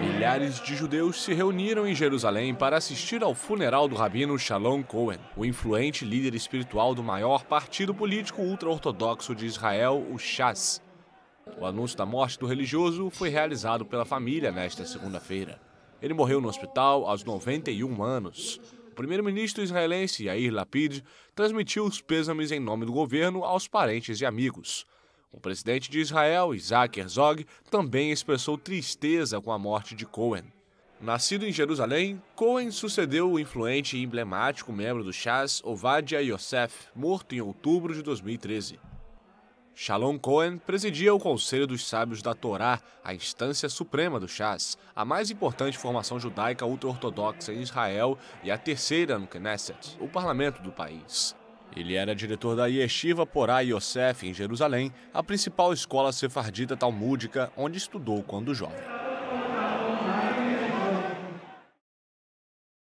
Milhares de judeus se reuniram em Jerusalém para assistir ao funeral do rabino Shalom Cohen, o influente líder espiritual do maior partido político ultra-ortodoxo de Israel, o Shas. O anúncio da morte do religioso foi realizado pela família nesta segunda-feira. Ele morreu no hospital aos 91 anos. O primeiro-ministro israelense Yair Lapid transmitiu os pêsames em nome do governo aos parentes e amigos. O presidente de Israel, Isaac Herzog, também expressou tristeza com a morte de Cohen. Nascido em Jerusalém, Cohen sucedeu o influente e emblemático membro do Chas, Ovadia Yosef, morto em outubro de 2013. Shalom Cohen presidia o Conselho dos Sábios da Torá, a instância suprema do Chas, a mais importante formação judaica ultra-ortodoxa em Israel e a terceira no Knesset, o parlamento do país. Ele era diretor da Yeshiva Porá Yosef, em Jerusalém, a principal escola sefardita talmúdica, onde estudou quando jovem.